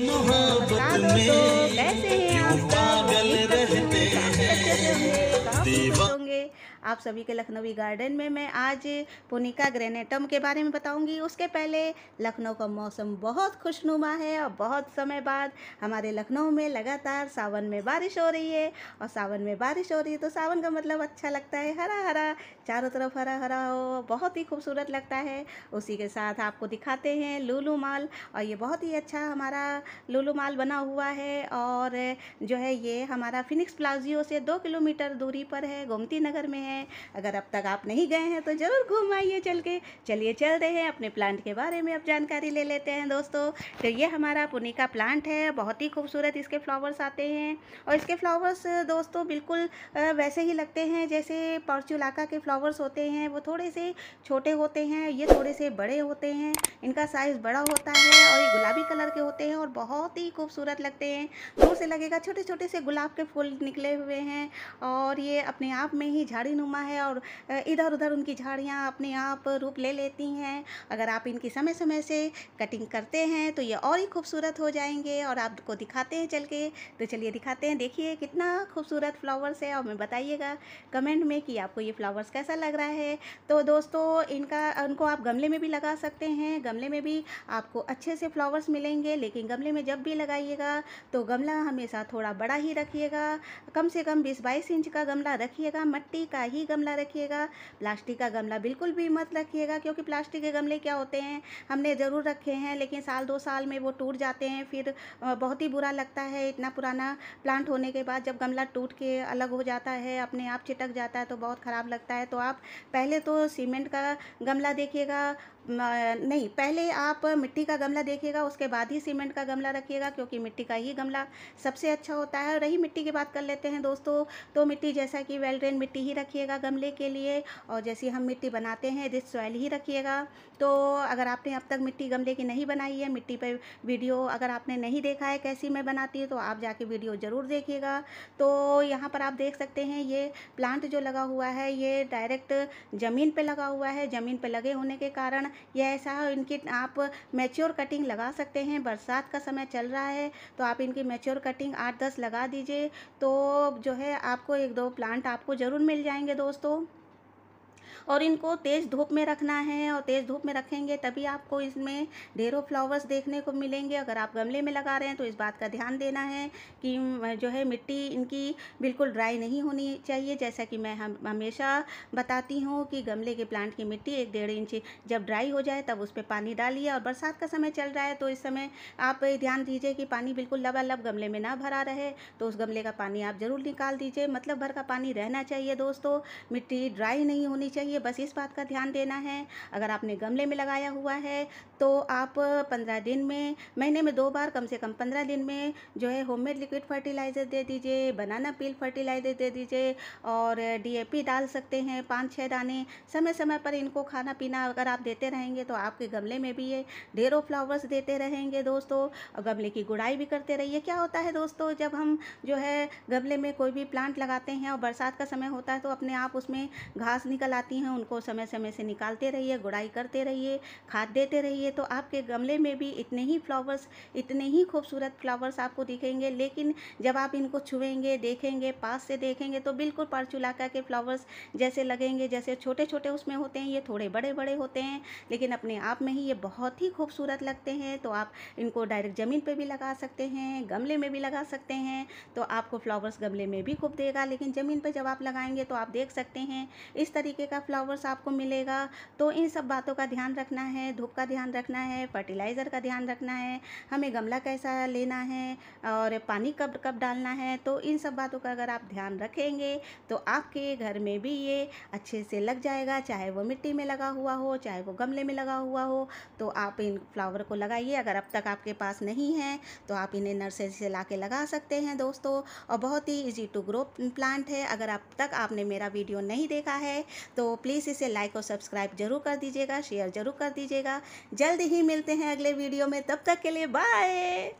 मोहब्बत तो में क्यों पागल रहते हैं दीवा आप सभी के लखनवी गार्डन में मैं आज पुनिका ग्रेनेटम के बारे में बताऊंगी उसके पहले लखनऊ का मौसम बहुत खुशनुमा है और बहुत समय बाद हमारे लखनऊ में लगातार सावन में बारिश हो रही है और सावन में बारिश हो रही है तो सावन का मतलब अच्छा लगता है हरा हरा चारों तरफ हरा हरा हो बहुत ही खूबसूरत लगता है उसी के साथ आपको दिखाते हैं लूलू माल और ये बहुत ही अच्छा हमारा लूलू माल बना हुआ है और जो है ये हमारा फिनिक्स प्लाजियो से दो किलोमीटर दूरी पर है गोमती नगर में हैं अगर अब तक आप नहीं गए हैं तो ज़रूर घूम आइए चल के चलिए चलते हैं अपने प्लांट के बारे में अब जानकारी ले लेते हैं दोस्तों तो ये हमारा पुनिका का प्लांट है बहुत ही खूबसूरत इसके फ्लावर्स आते हैं और इसके फ्लावर्स दोस्तों बिल्कुल वैसे ही लगते हैं जैसे पॉर्चुलाका के फ्लावर्स होते हैं वो थोड़े से छोटे होते हैं ये थोड़े से बड़े होते हैं इनका साइज़ बड़ा होता है और ये गुलाबी कलर के होते हैं और बहुत ही खूबसूरत लगते हैं दूर से लगेगा छोटे छोटे से गुलाब के फूल निकले हुए हैं और ये अपने आप में ही झाड़ी नुमा है और इधर उधर उनकी झाड़ियाँ अपने आप रूप ले लेती हैं अगर आप इनकी समय समय से कटिंग करते हैं तो ये और ही खूबसूरत हो जाएंगे और आपको दिखाते हैं चल के तो चलिए दिखाते हैं देखिए कितना खूबसूरत फ्लावर्स है और मैं बताइएगा कमेंट में कि आपको ये फ्लावर्स कैसा लग रहा है तो दोस्तों इनका उनको आप गमले में भी लगा सकते हैं गमले में भी आपको अच्छे से फ्लावर्स मिलेंगे लेकिन गमले में जब भी लगाइएगा तो गमला हमेशा थोड़ा बड़ा ही रखिएगा कम से कम बीस बाईस इंच का गमला रखिएगा मट्टी का ही गमला रखिएगा प्लास्टिक का गमला बिल्कुल भी मत रखिएगा क्योंकि प्लास्टिक के गमले क्या होते हैं हमने ज़रूर रखे हैं लेकिन साल दो साल में वो टूट जाते हैं फिर बहुत ही बुरा लगता है इतना पुराना प्लांट होने के बाद जब गमला टूट के अलग हो जाता है अपने आप चिटक जाता है तो बहुत ख़राब लगता है तो आप पहले तो सीमेंट का गमला देखिएगा नहीं पहले आप मिट्टी का गमला देखिएगा उसके बाद ही सीमेंट का गमला रखिएगा क्योंकि मिट्टी का ही गमला सबसे अच्छा होता है और रही मिट्टी की बात कर लेते हैं दोस्तों तो मिट्टी जैसा कि वेल ड्रेन मिट्टी ही रखिएगा गमले के लिए और जैसे हम मिट्टी बनाते हैं रिच सॉइल ही रखिएगा तो अगर आपने अब तक मिट्टी गमले की नहीं बनाई है मिट्टी पर वीडियो अगर आपने नहीं देखा है कैसी मैं बनाती हूँ तो आप जाके वीडियो ज़रूर देखिएगा तो यहाँ पर आप देख सकते हैं ये प्लांट जो लगा हुआ है ये डायरेक्ट ज़मीन पर लगा हुआ है ज़मीन पर लगे होने के कारण ना ये ऐसा इनकी आप मेच्योर कटिंग लगा सकते हैं बरसात का समय चल रहा है तो आप इनकी मेच्योर कटिंग आठ दस लगा दीजिए तो जो है आपको एक दो प्लांट आपको ज़रूर मिल जाएंगे दोस्तों और इनको तेज़ धूप में रखना है और तेज़ धूप में रखेंगे तभी आपको इसमें ढेरों फ्लावर्स देखने को मिलेंगे अगर आप गमले में लगा रहे हैं तो इस बात का ध्यान देना है कि जो है मिट्टी इनकी बिल्कुल ड्राई नहीं होनी चाहिए जैसा कि मैं हम हमेशा बताती हूँ कि गमले के प्लांट की मिट्टी एक डेढ़ इंच जब ड्राई हो जाए तब उस पर पानी डालिए और बरसात का समय चल रहा है तो इस समय आप ध्यान दीजिए कि पानी बिल्कुल लबालब गमले में ना भरा रहे तो उस गमले का पानी आप ज़रूर निकाल दीजिए मतलब भर का पानी रहना चाहिए दोस्तों मिट्टी ड्राई नहीं होनी चाहिए चाहिए बस इस बात का ध्यान देना है अगर आपने गमले में लगाया हुआ है तो आप पंद्रह दिन में महीने में दो बार कम से कम पंद्रह दिन में जो है होममेड लिक्विड फर्टिलाइज़र दे दीजिए बनाना पील फर्टिलाइज़र दे दीजिए और डीएपी डाल सकते हैं पाँच छः दाने समय समय पर इनको खाना पीना अगर आप देते रहेंगे तो आपके गमले में भी ये ढेरों फ्लावर्स देते रहेंगे दोस्तों और गमले की गुड़ाई भी करते रहिए क्या होता है दोस्तों जब हम जो है गमले में कोई भी प्लांट लगाते हैं और बरसात का समय होता है तो अपने आप उसमें घास निकल आती है हैं उनको समय समय से निकालते रहिए गुड़ाई करते रहिए खाद देते रहिए तो आपके गमले में भी इतने ही फ्लावर्स इतने ही खूबसूरत फ्लावर्स आपको दिखेंगे लेकिन जब आप इनको छुएंगे देखेंगे पास से देखेंगे तो बिल्कुल परचुलाका के फ्लावर्स जैसे लगेंगे जैसे छोटे छोटे उसमें होते हैं ये थोड़े बड़े बड़े होते हैं लेकिन अपने आप में ही ये बहुत ही खूबसूरत लगते हैं तो आप इनको डायरेक्ट ज़मीन पर भी लगा सकते हैं गमले में भी लगा सकते हैं तो आपको फ्लावर्स गमले में भी खूब देगा लेकिन ज़मीन पर जब आप लगाएंगे तो आप देख सकते हैं इस तरीके का फ्लावर्स आपको मिलेगा तो इन सब बातों का ध्यान रखना है धूप का ध्यान रखना है फर्टिलाइज़र का ध्यान रखना है हमें गमला कैसा लेना है और पानी कब कब डालना है तो इन सब बातों का अगर आप ध्यान रखेंगे तो आपके घर में भी ये अच्छे से लग जाएगा चाहे वो मिट्टी में लगा हुआ हो चाहे वो गमले में लगा हुआ हो तो आप इन फ्लावर को लगाइए अगर अब तक आपके पास नहीं है तो आप इन्हें नर्सरी से ला के लगा सकते हैं दोस्तों और बहुत ही ईजी टू ग्रो प्लांट है अगर अब तक आपने मेरा वीडियो नहीं देखा है तो प्लीज़ इसे लाइक और सब्सक्राइब जरूर कर दीजिएगा शेयर जरूर कर दीजिएगा जल्द ही मिलते हैं अगले वीडियो में तब तक के लिए बाय